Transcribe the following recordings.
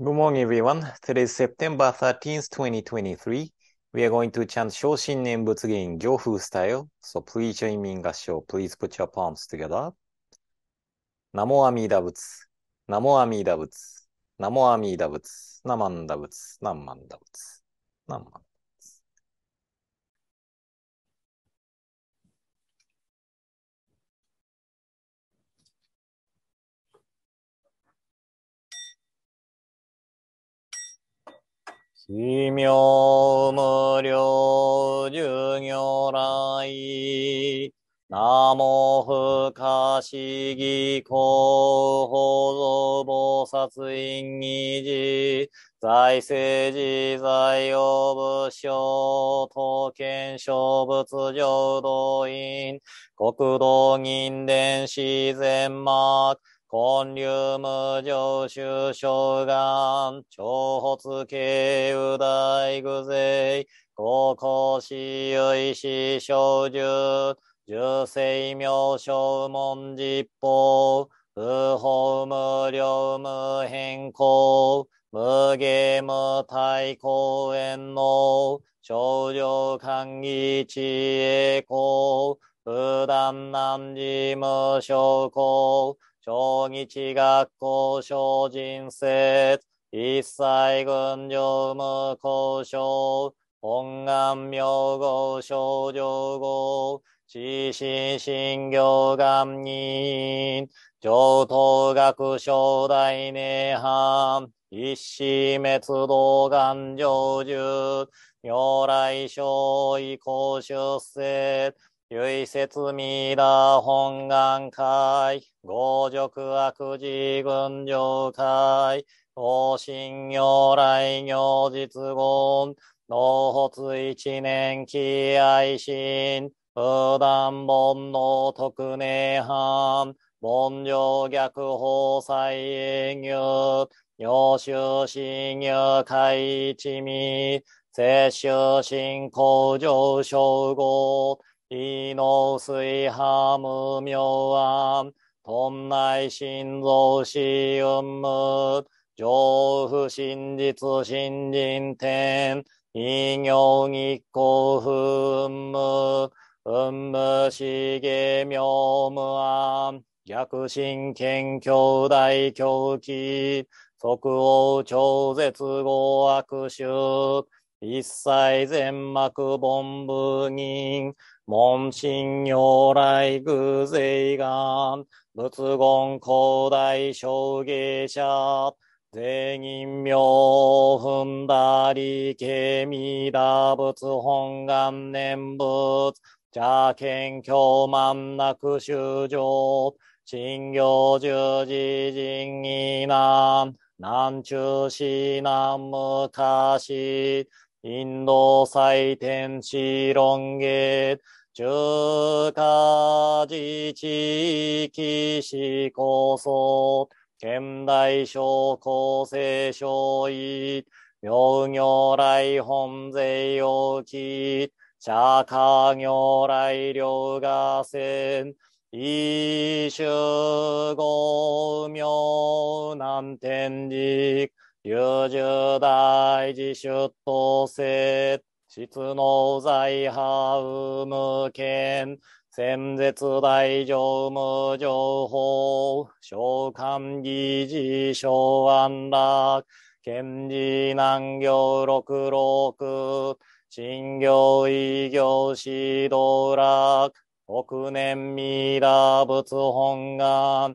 Good morning, everyone. Today is September 13th, 2023. We are going to chant Shoshin Nembutsu in Jofu style. So please join me in Gasho. Please put your palms together. Namo Amida Butsu. Namo Amida Butsu. Namo Amida Butsu. Namanda Butsu. Namanda Butsu. Namanda 奇妙無量授如来。ナモ不可思議公法蔵菩薩院議事。財政時財用物証、刀剣小物上動員、国道銀伝自然幕。根流無常修正願、長発慶右大具税、高校士唯士小獣、獣生妙小文実法、不法無料無変更、無ゲーム対公園の、症状官議知恵公、不断難事無症拠、小日学校小人説、一切群上無交渉、本願名号少女号、自身心行願人、上等学小大涅槃、一死滅道願成就、如来小意公出世、唯説未来本願会、五辱悪事群上会、方針用来行実言、脳発一年期愛心、普段本能特寧犯、文上逆法再営業、要修信用開一味、摂修信向上昇合、イノスイハムミョアン、トンナイ心臓シウム、上不真実新人天、異行日光不無、うんむしげみょ逆神剣兄大狂気、即応超絶合悪臭、一切全幕本部人、門神如来偶税願、仏言古代証芸者、全人名踏んだり、ケミダ仏本願念仏、邪剣教万なく修行、信行十字人以南、南中市南昔、インド祭典地論ゲ中華自治期市こそ、現代小高生小意、妙行来本税要記、社会行来両河川、一周合名南天寺、九十大事出頭世、質の在派無無権、戦絶大乗無情報、召喚議事小安楽、賢治難行六六、新行異行指導楽、億年未来仏本願、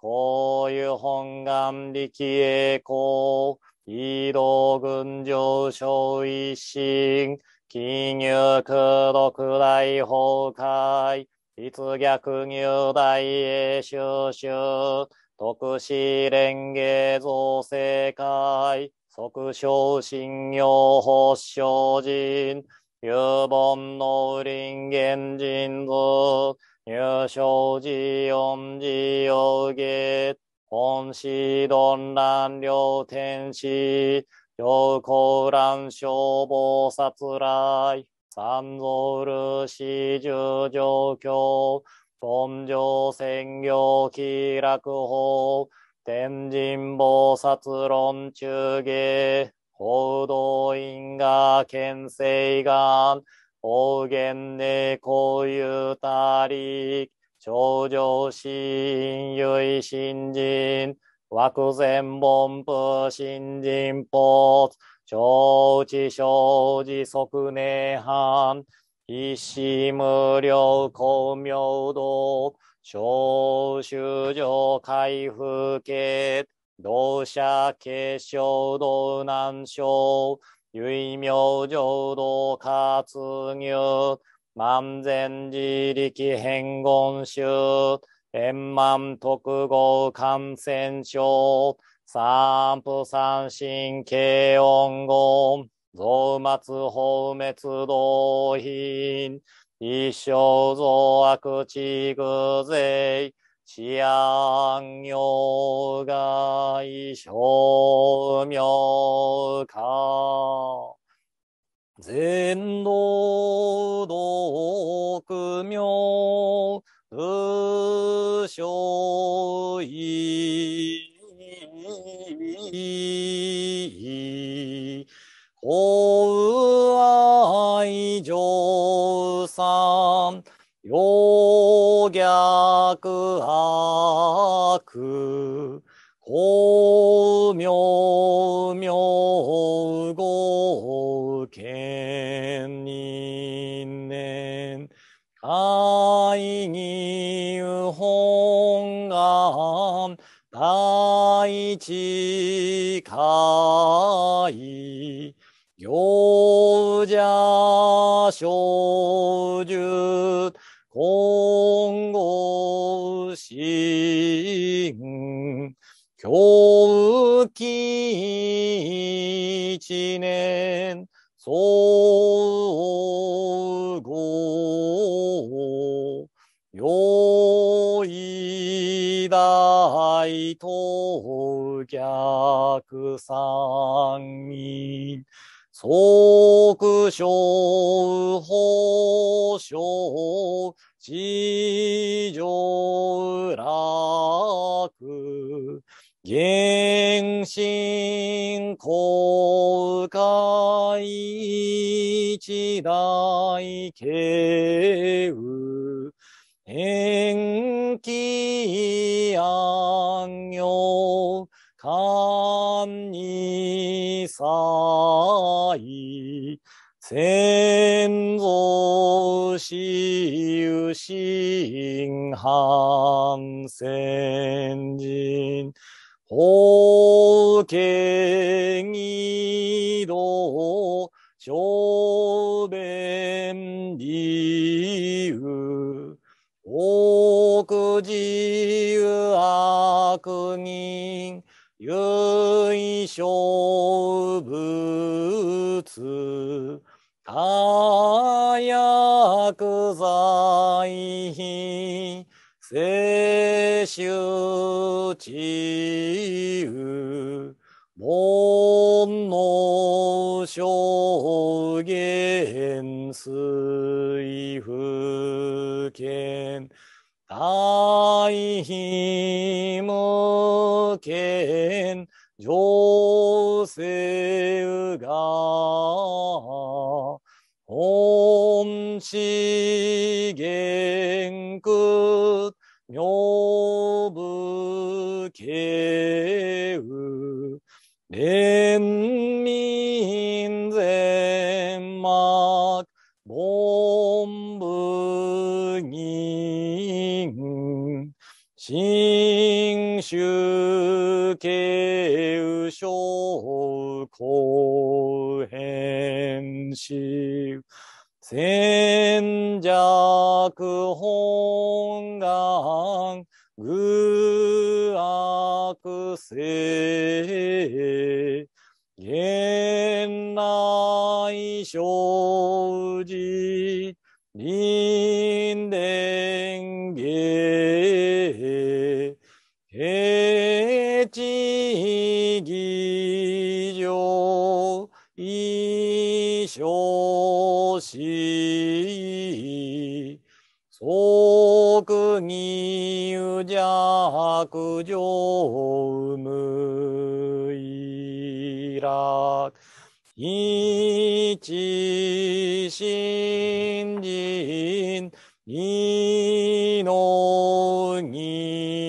こういう本願力栄光、移動群上昇一心、金融苦大崩壊、立逆入大栄収集、特使連携造成会、即昇信用発祥人、有本の林間人図、入正寺音寺を下、本ん論乱両天使、両高乱消防殺来、三蔵漆十上京、尊上専業気楽法、天神菩薩論中下、報道院が県政願、方言でこう言うたり、頂上親友新人、枠前本部新人ポーツ、承知承知即年半、一心無量光明道、小修上回復系、同社結晶道南症、唯妙浄土活入、万全自力変言集、円満特合感染症、三不三神経音言、増末放滅動品、一生増悪地具税、治安業外商名か、全能に本願第一回行者小大東逆三人、即将法将、地上楽、原神公開一大慶雨、延期安行勘に祭先祖私有心反先人法ど。義道小便理由多く自由悪人、唯小仏、火薬罪品、世襲治癒、門の証言水風。つけん大悲無権情勢が本資源区女部慶雨連民新宗慶右将変し、戦弱本願、愚悪性、現内生寺、臨伝芸、えちぎじょいしょし即義ゆじゃくじょうむいら一じ。人二のに。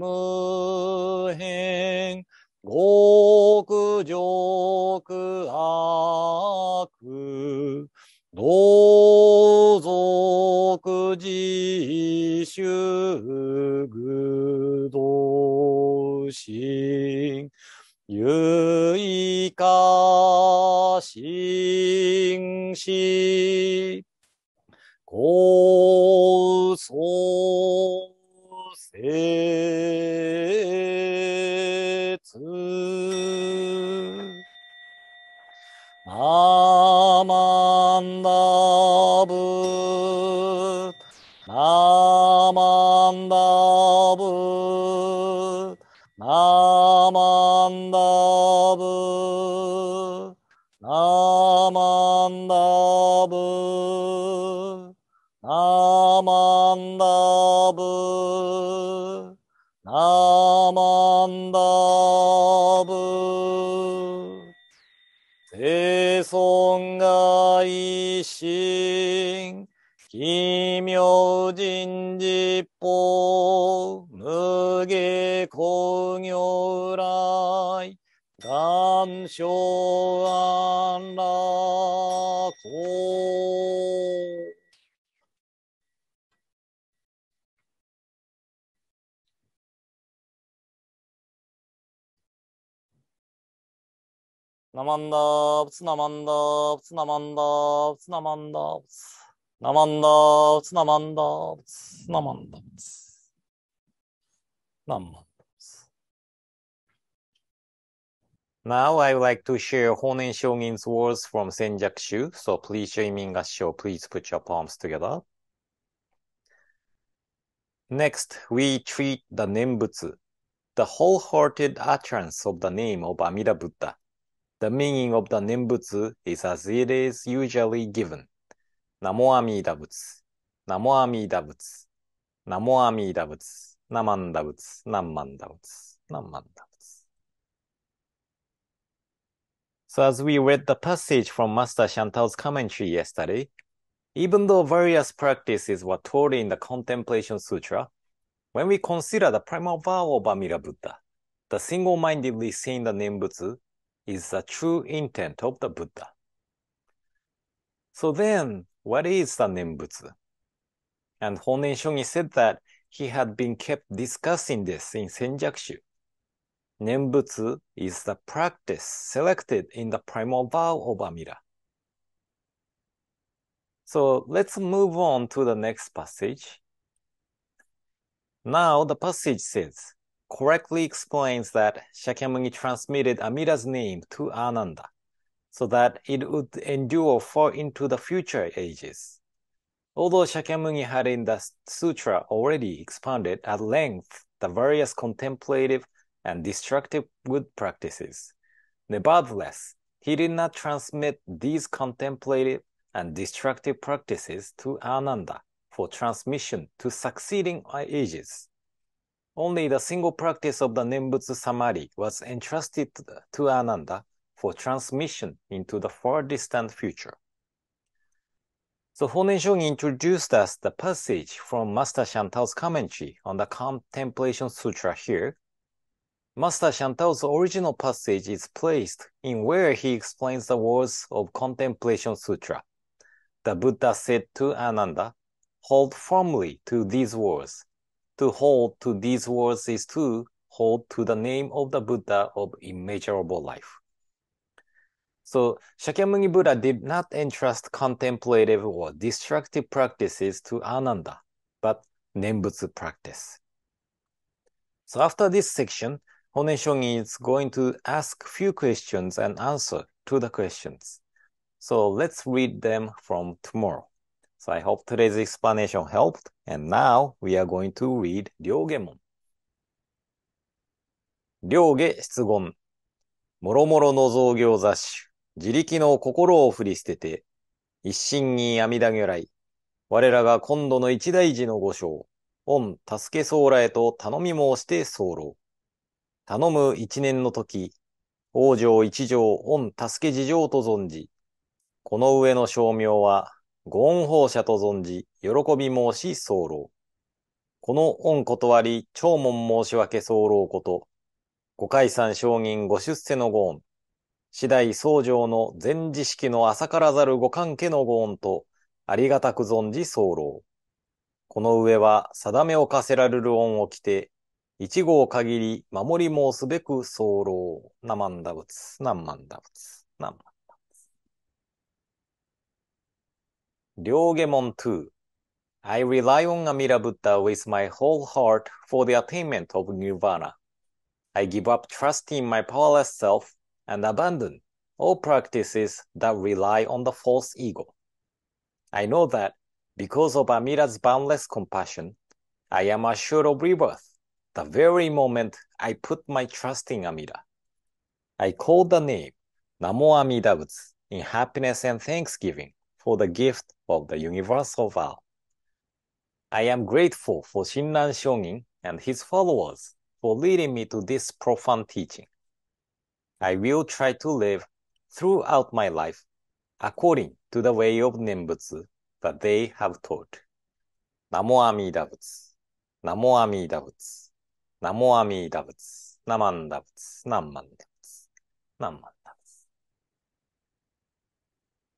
無変、極上苦悪、同族自主同心、有意か心し、高僧 Oh, 愛神、奇妙人事法、無下工業来、願書安来、ナマンダープツナマンダープツナマンダープツナマンダープツナマンダープツナマンダープツナマンダープツナマンダープツ Now I would like to share Honen Shogin's words from s e n j a k s h u so please join me in Gassho, please put your palms together. Next, we treat the Nembutsu, the wholehearted utterance of the name of Amida Buddha. The meaning of the Nembutsu is as it is usually given. Namo Amida Namo Namo So as we read the passage from Master Chantal's commentary yesterday, even though various practices were taught in the Contemplation Sutra, when we consider the primal vow of Amida Buddha, the single-mindedly saying the Nembutsu is the true intent of the Buddha. So then, what is the Nembutsu? And Honen Shogi said that he had been kept discussing this in Senjakushu. Nembutsu is the practice selected in the primal vow of Amida. So let's move on to the next passage. Now the passage says, correctly explains that Shakyamuni transmitted Amida's name to Ananda so that it would endure far into the future ages. Although Shakyamuni had in the sutra already expanded at length the various contemplative and destructive good practices, nevertheless, he did not transmit these contemplative and destructive practices to Ananda for transmission to succeeding ages. Only the single practice of the Nembutsu Samari was entrusted to Ananda for transmission into the far distant future. So Honen introduced us the passage from Master Chantal's commentary on the Contemplation Sutra here. Master Chantal's original passage is placed in where he explains the words of Contemplation Sutra. The Buddha said to Ananda, hold firmly to these words to hold to these words is to hold to the name of the Buddha of immeasurable life. So Shakyamuni Buddha did not entrust contemplative or destructive practices to Ananda, but Nembutsu practice. So after this section, Honen Shongi is going to ask few questions and answer to the questions. So let's read them from tomorrow. So I hope today's explanation helped. And now we are going to read 両下門。両下質問。もろもろの造業雑種。自力の心を振り捨てて、一心に阿弥陀如来。我らが今度の一大事の御章。御助け僧らへと頼み申して候。頼む一年の時。王女一条御助け事情と存じ。この上の称名はご恩放射と存じ、喜び申し候。この恩断り、長文申し訳候こと、ご解散承認ご出世のご恩、次第僧正の全知識の浅からざるご関家のご恩と、ありがたく存じ候。この上は定めを課せられる恩を着て、一号限り守り申すべく候。ナマンダ仏、ナ万マ仏、ナ万。Ryogemon 2. I rely on Amida Buddha with my whole heart for the attainment of nirvana. I give up trust in my powerless self and abandon all practices that rely on the false ego. I know that because of Amida's boundless compassion, I am assured of rebirth the very moment I put my trust in Amida. I call the name Namo Amida Butsu in happiness and thanksgiving for the gift of the universal vow. I am grateful for Shinran Shonin and his followers for leading me to this profound teaching. I will try to live throughout my life according to the way of Nimbutsu that they have taught. Namo Amida Butsu. Namo Amida Butsu. Namo Amida Butsu. Namanda Butsu. Namanda Butsu. Namanda.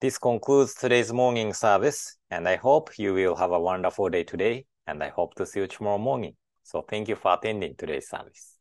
This concludes today's morning service, and I hope you will have a wonderful day today, and I hope to see you tomorrow morning. So thank you for attending today's service.